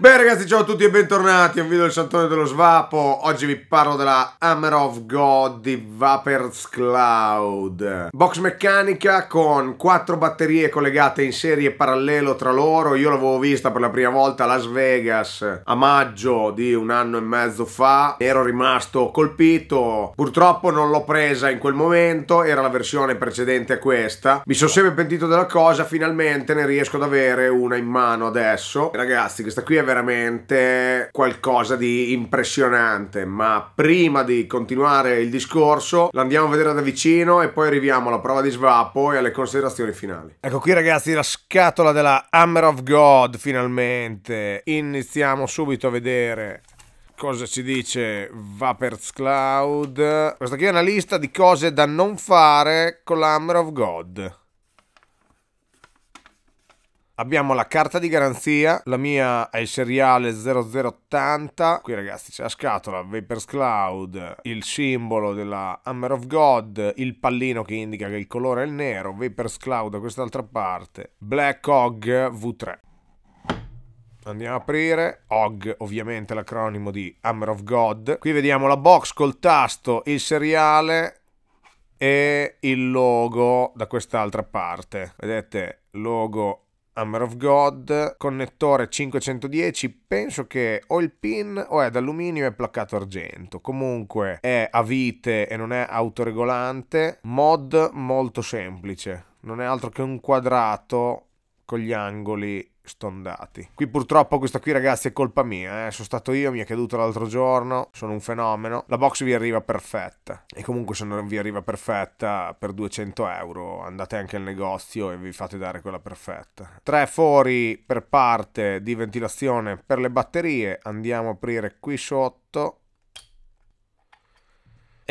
Beh ragazzi ciao a tutti e bentornati a un video del Santone dello Svapo Oggi vi parlo della Hammer of God di Vapers Cloud Box meccanica con quattro batterie collegate in serie parallelo tra loro Io l'avevo vista per la prima volta a Las Vegas a maggio di un anno e mezzo fa Ero rimasto colpito Purtroppo non l'ho presa in quel momento Era la versione precedente a questa Mi sono sempre pentito della cosa Finalmente ne riesco ad avere una in mano adesso Ragazzi questa qui è veramente qualcosa di impressionante, ma prima di continuare il discorso l'andiamo a vedere da vicino e poi arriviamo alla prova di svapo e alle considerazioni finali. Ecco qui ragazzi la scatola della Hammer of God finalmente. Iniziamo subito a vedere cosa ci dice Vapers Cloud. Questa qui è una lista di cose da non fare con l'Hammer of God. Abbiamo la carta di garanzia, la mia è il seriale 0080, qui ragazzi c'è la scatola, Vapers Cloud, il simbolo della Hammer of God, il pallino che indica che il colore è il nero, Vapers Cloud da quest'altra parte, Black Hog V3. Andiamo a aprire, OG ovviamente l'acronimo di Hammer of God. Qui vediamo la box col tasto, il seriale e il logo da quest'altra parte. Vedete, logo Hammer of God, connettore 510, penso che o il pin o è d'alluminio e placcato argento, comunque è a vite e non è autoregolante, mod molto semplice, non è altro che un quadrato con gli angoli stondati. Qui purtroppo questa qui ragazzi è colpa mia, eh? sono stato io, mi è caduto l'altro giorno, sono un fenomeno. La box vi arriva perfetta e comunque se non vi arriva perfetta per 200 euro andate anche al negozio e vi fate dare quella perfetta. Tre fori per parte di ventilazione per le batterie, andiamo a aprire qui sotto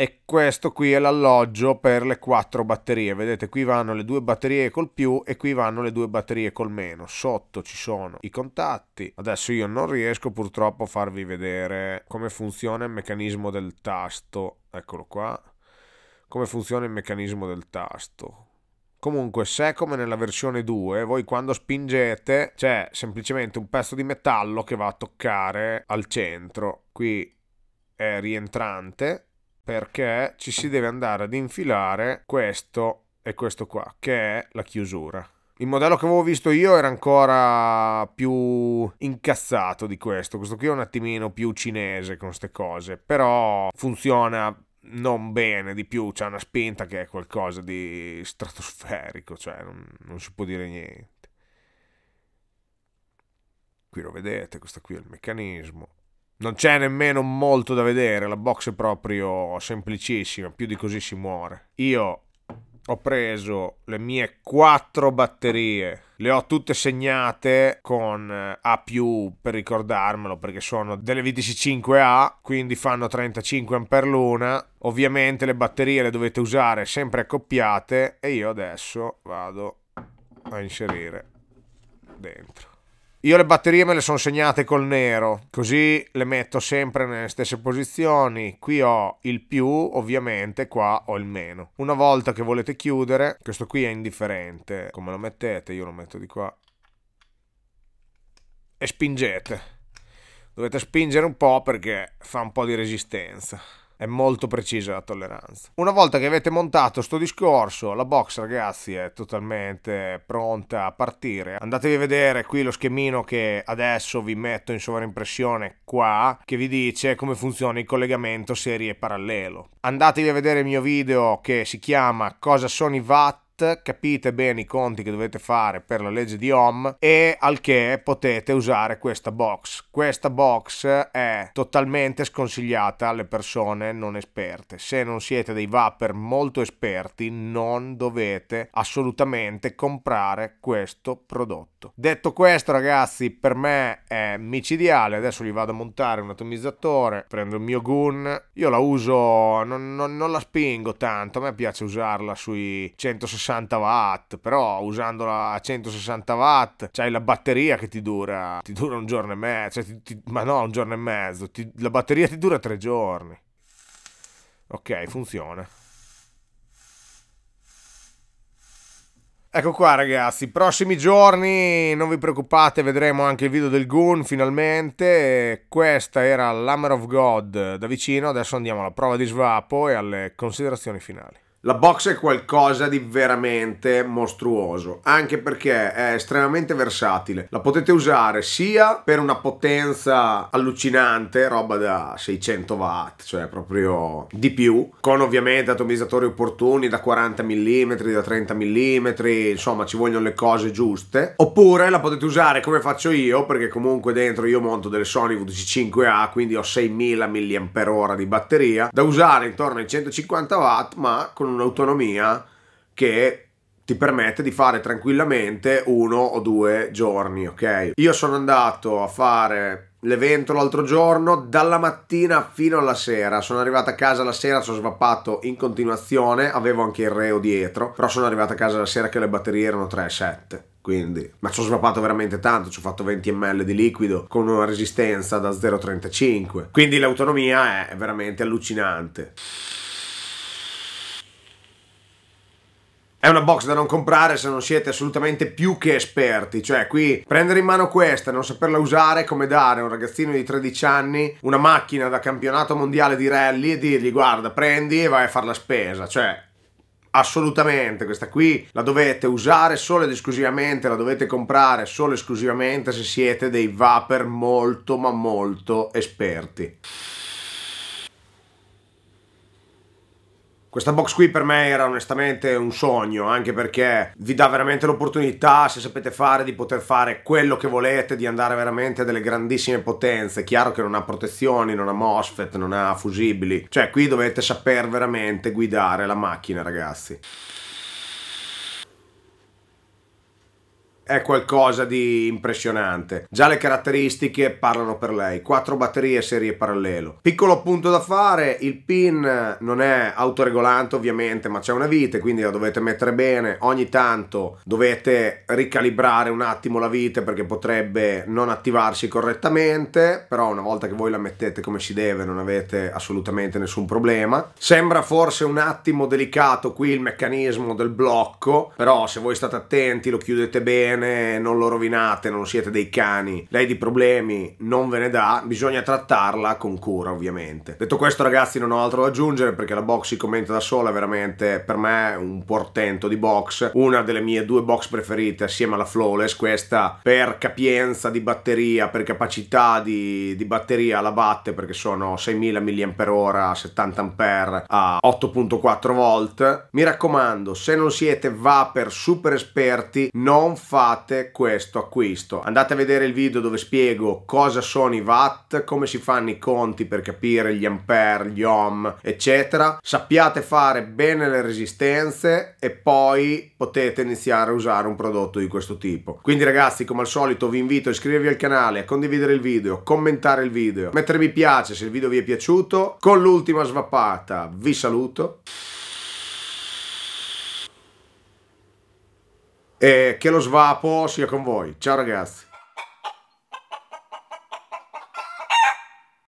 e questo qui è l'alloggio per le quattro batterie vedete qui vanno le due batterie col più e qui vanno le due batterie col meno sotto ci sono i contatti adesso io non riesco purtroppo a farvi vedere come funziona il meccanismo del tasto eccolo qua come funziona il meccanismo del tasto Comunque, se come nella versione 2, voi quando spingete c'è semplicemente un pezzo di metallo che va a toccare al centro. Qui è rientrante perché ci si deve andare ad infilare questo e questo qua, che è la chiusura. Il modello che avevo visto io era ancora più incazzato di questo. Questo qui è un attimino più cinese con queste cose, però funziona non bene di più, c'è una spinta che è qualcosa di stratosferico, cioè non, non si può dire niente. Qui lo vedete, questo qui è il meccanismo. Non c'è nemmeno molto da vedere, la box è proprio semplicissima, più di così si muore. Io ho preso le mie quattro batterie, le ho tutte segnate con eh, A per ricordarmelo perché sono delle VTC5A, quindi fanno 35 A l'una. Ovviamente le batterie le dovete usare sempre accoppiate e io adesso vado a inserire dentro. Io le batterie me le sono segnate col nero, così le metto sempre nelle stesse posizioni. Qui ho il più, ovviamente, qua ho il meno. Una volta che volete chiudere, questo qui è indifferente. Come lo mettete? Io lo metto di qua. E spingete. Dovete spingere un po' perché fa un po' di resistenza è molto precisa la tolleranza. Una volta che avete montato sto discorso, la box ragazzi è totalmente pronta a partire. Andatevi a vedere qui lo schemino che adesso vi metto in sovraimpressione qua, che vi dice come funziona il collegamento serie parallelo. Andatevi a vedere il mio video che si chiama Cosa sono i watt capite bene i conti che dovete fare per la legge di Ohm e al che potete usare questa box. Questa box è totalmente sconsigliata alle persone non esperte. Se non siete dei vapper molto esperti non dovete assolutamente comprare questo prodotto. Detto questo ragazzi per me è micidiale, adesso gli vado a montare un atomizzatore, prendo il mio gun, io la uso, non, non, non la spingo tanto, a me piace usarla sui 160 160 watt, però usandola a 160 watt c'hai la batteria che ti dura, ti dura un giorno e mezzo, cioè ti, ti, ma no, un giorno e mezzo, ti, la batteria ti dura tre giorni. Ok, funziona. Ecco qua ragazzi, prossimi giorni non vi preoccupate, vedremo anche il video del Goon finalmente. Questa era l'Hammer of God da vicino, adesso andiamo alla prova di svapo e alle considerazioni finali. La box è qualcosa di veramente mostruoso, anche perché è estremamente versatile. La potete usare sia per una potenza allucinante, roba da 600 watt, cioè proprio di più, con ovviamente atomizzatori opportuni da 40 mm, da 30 mm, insomma ci vogliono le cose giuste. Oppure la potete usare come faccio io, perché comunque dentro io monto delle Sony VDC5A, quindi ho 6000 mAh di batteria, da usare intorno ai 150 watt, ma con un'autonomia che ti permette di fare tranquillamente uno o due giorni, ok? Io sono andato a fare l'evento l'altro giorno dalla mattina fino alla sera sono arrivato a casa la sera ci ho svappato in continuazione avevo anche il reo dietro però sono arrivato a casa la sera che le batterie erano 3,7 quindi ma ci ho svappato veramente tanto ci ho fatto 20 ml di liquido con una resistenza da 0,35 quindi l'autonomia è veramente allucinante È una box da non comprare se non siete assolutamente più che esperti, cioè qui prendere in mano questa, e non saperla usare, è come dare a un ragazzino di 13 anni una macchina da campionato mondiale di rally e dirgli guarda prendi e vai a fare la spesa, cioè assolutamente questa qui la dovete usare solo ed esclusivamente la dovete comprare solo ed esclusivamente se siete dei vapor molto ma molto esperti Questa box qui per me era onestamente un sogno, anche perché vi dà veramente l'opportunità, se sapete fare, di poter fare quello che volete, di andare veramente a delle grandissime potenze. chiaro che non ha protezioni, non ha MOSFET, non ha fusibili. Cioè, qui dovete saper veramente guidare la macchina, ragazzi. è qualcosa di impressionante. Già le caratteristiche parlano per lei, Quattro batterie serie parallelo. Piccolo punto da fare, il pin non è autoregolante ovviamente, ma c'è una vite, quindi la dovete mettere bene. Ogni tanto dovete ricalibrare un attimo la vite perché potrebbe non attivarsi correttamente, però una volta che voi la mettete come si deve non avete assolutamente nessun problema. Sembra forse un attimo delicato qui il meccanismo del blocco, però se voi state attenti lo chiudete bene bene, non lo rovinate, non siete dei cani, lei di problemi non ve ne dà, bisogna trattarla con cura ovviamente. Detto questo ragazzi non ho altro da aggiungere perché la box si commenta da sola, veramente per me un portento di box, una delle mie due box preferite assieme alla Flawless, questa per capienza di batteria, per capacità di, di batteria la batte perché sono 6000 mAh, a 70 A a 8.4 volt. Mi raccomando, se non siete vapor super esperti, non fate fate questo acquisto. Andate a vedere il video dove spiego cosa sono i watt, come si fanno i conti per capire gli ampere, gli ohm, eccetera. Sappiate fare bene le resistenze e poi potete iniziare a usare un prodotto di questo tipo. Quindi ragazzi, come al solito vi invito a iscrivervi al canale, a condividere il video, commentare il video, mettere mi piace se il video vi è piaciuto. Con l'ultima svappata vi saluto. e che lo svapo sia con voi. Ciao ragazzi.